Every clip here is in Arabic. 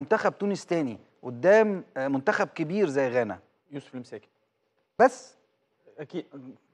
منتخب تونس تاني قدام آه، منتخب كبير زي غانا يوسف المساكي بس اكيد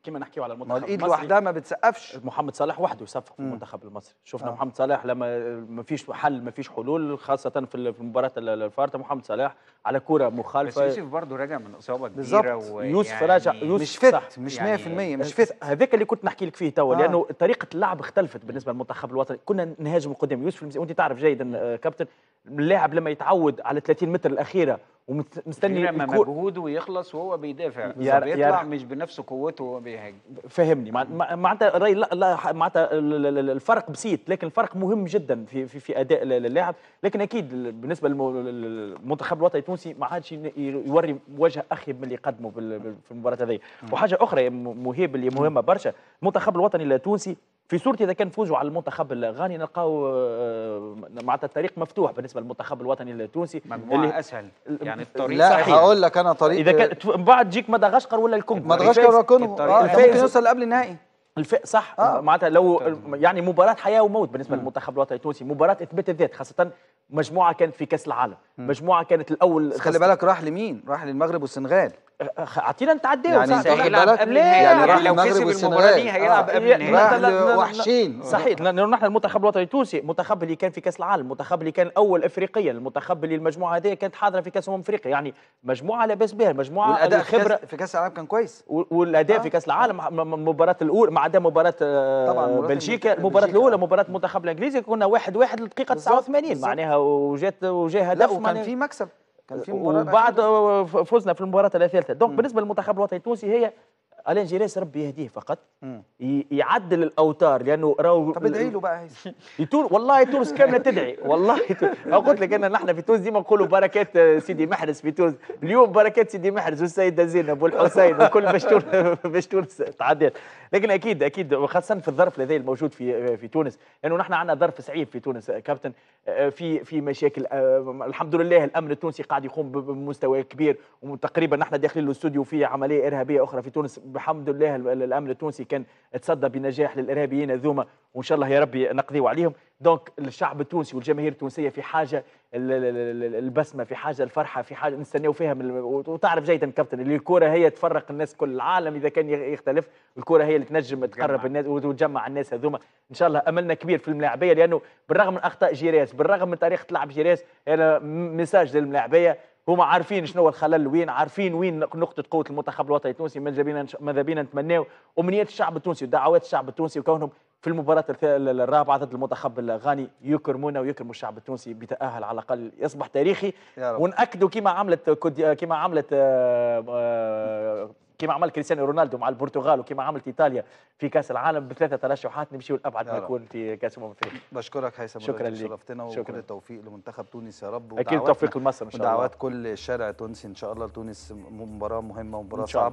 كما نحكيو على المنتخب الايد لوحدها ما بتسقفش محمد صلاح وحده يسقف في المنتخب المصري شفنا آه. محمد صلاح لما ما فيش حل ما فيش حلول خاصه في المباراه الفارطه محمد صلاح على كره مخالفه بس يوسف برضه راجع من اصابه كبيره بالظبط يوسف يعني راجع يوسف مش يعني فت مش 100% يعني مش فت هذاك اللي كنت نحكي لك فيه توا آه. لانه طريقه اللعب اختلفت بالنسبه للمنتخب الوطني كنا نهاجم قدام يوسف وانت تعرف جيدا آه، كابتن اللاعب لما يتعود على 30 متر الاخيره ومستني لما مجهوده يخلص وهو بيدافع يا يطلع مش بنفس قوته وهو بيهاجم فهمني معناتها الراي لا لا معناتها الفرق بسيط لكن الفرق مهم جدا في في, في اداء اللاعب لكن اكيد بالنسبه للمنتخب الوطني التونسي ما عادش يوري وجه اخيب من اللي قدمه في المباراه هذه وحاجه اخرى مهيب اللي مهمه برشا المنتخب الوطني التونسي في صورة اذا كان فوزوا على المنتخب الغاني نلقاو آه، معناتها الطريق مفتوح بالنسبه للمنتخب الوطني التونسي اللي اسهل يعني الطريق لا صحيح. هقول لك انا طريق اذا كان من بعد تجيك مدغشقر ولا الكونغو مدغشقر ولا الكونغو آه ممكن يوصل قبل النهائي الف... صح آه. معناتها لو طيب. يعني مباراه حياه وموت بالنسبه للمنتخب الوطني التونسي مباراه اثبات الذات خاصه مجموعه كانت في كاس العالم مم. مجموعه كانت الاول خلي بالك راح لمين راح للمغرب والسنغال اعطينا انت على الدوري يعني هيلعب قبل يعني لو كسب المباراه دي هيلعب آه، قبل النهائي إيه، وحشين صحيح لانه نحن المنتخب الوطني التونسي المنتخب اللي كان في كاس العالم المنتخب اللي كان اول افريقيا المنتخب اللي المجموعه هذه كانت حاضره في كاس امم افريقيا يعني مجموعه باس بها مجموعه والاداء الخبره في كاس العالم كان كويس والاداء آه. في كاس العالم المباراه الاولى ما عدا مباراه آه، بلجيكا المباراه الاولى مباراه المنتخب الانجليزي كنا واحد واحد للدقيقه 89 معناها وجات وجا هدف وكان في مكسب كان في مباراه وبعد آه، آه، آه، فوزنا في المباراه الثالثه دونك بالنسبه للمنتخب الوطني التونسي هي الين جيريس ربي يهديه فقط يعدل الاوتار لانه راهو طب ادعي له بقى يتون والله تونس كامله تدعي والله قلت لك انا نحن في تونس ديما نقولوا بركات سيدي محرز في تونس اليوم بركات سيدي محرز والسيده زينب والحسين وكل باش تونس باش تونس تعديت لكن اكيد اكيد وخاصه في الظرف هذا الموجود في في تونس لانه نحن عندنا ظرف صعيب في تونس كابتن في في مشاكل آه، الحمد لله الامن التونسي قاعد يقوم بمستوى كبير وتقريبا نحن داخلين الاستوديو في عمليه ارهابيه اخرى في تونس بحمد الله الامن التونسي كان تصدى بنجاح للارهابيين هذوما وان شاء الله يا ربي نقضيو عليهم دونك الشعب التونسي والجماهير التونسيه في حاجه البسمه في حاجه الفرحه في حاجه نستناو فيها من وتعرف جيدا كابتن اللي الكره هي تفرق الناس كل العالم اذا كان يختلف الكره هي اللي تنجم تقرب الناس وتجمع الناس هذوما ان شاء الله املنا كبير في الملاعبيه لانه بالرغم من اخطاء جيراس بالرغم من طريقه لعب جيراس انا يعني ميساج للملاعبيه هما عارفين شنو الخلل وين عارفين وين نقطه قوه المنتخب الوطني التونسي ماذا بينا ماذا بينا نتمناو امنيات الشعب التونسي ودعوات الشعب التونسي وكونهم في المباراة الرابعة ضد المنتخب الغاني يكرمونا ويكرموا الشعب التونسي بتأهل على الأقل يصبح تاريخي ونأكدوا كما عملت كما عملت آه، آه، كما عمل كريستيانو رونالدو مع البرتغال وكما عملت ايطاليا في كاس العالم بثلاثه ترشحات نمشي لابعد ما يكون في كاس امم افريقيا بشكرك هيثم شكرا لك شرفتنا وكل التوفيق لمنتخب تونس يا رب اكيد توفيق لمصر ان شاء الله ودعوات كل الشارع التونسي ان شاء الله لتونس مباراه مهمه ومباراه صعبه